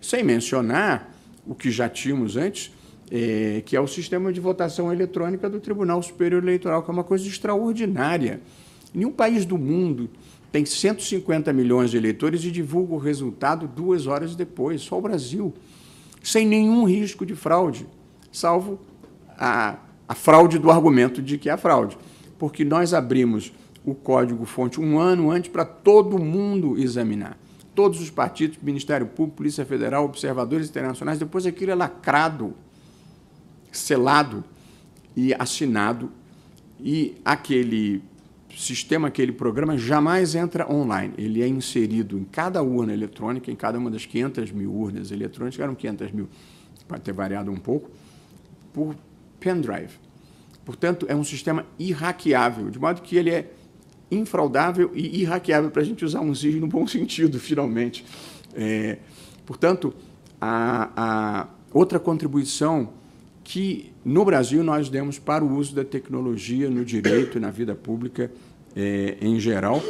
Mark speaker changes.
Speaker 1: Sem mencionar o que já tínhamos antes, é, que é o sistema de votação eletrônica do Tribunal Superior Eleitoral, que é uma coisa extraordinária. Nenhum país do mundo tem 150 milhões de eleitores e divulga o resultado duas horas depois, só o Brasil, sem nenhum risco de fraude, salvo a, a fraude do argumento de que é fraude. Porque nós abrimos o código-fonte um ano antes para todo mundo examinar todos os partidos, Ministério Público, Polícia Federal, observadores internacionais, depois aquilo é lacrado, selado e assinado, e aquele sistema, aquele programa jamais entra online. Ele é inserido em cada urna eletrônica, em cada uma das 500 mil urnas eletrônicas, eram 500 mil, pode ter variado um pouco, por pendrive. Portanto, é um sistema irraqueável, de modo que ele é infraudável e irraqueável para a gente usar um SIS no bom sentido, finalmente. É, portanto, a, a outra contribuição que no Brasil nós demos para o uso da tecnologia no direito e na vida pública é, em geral.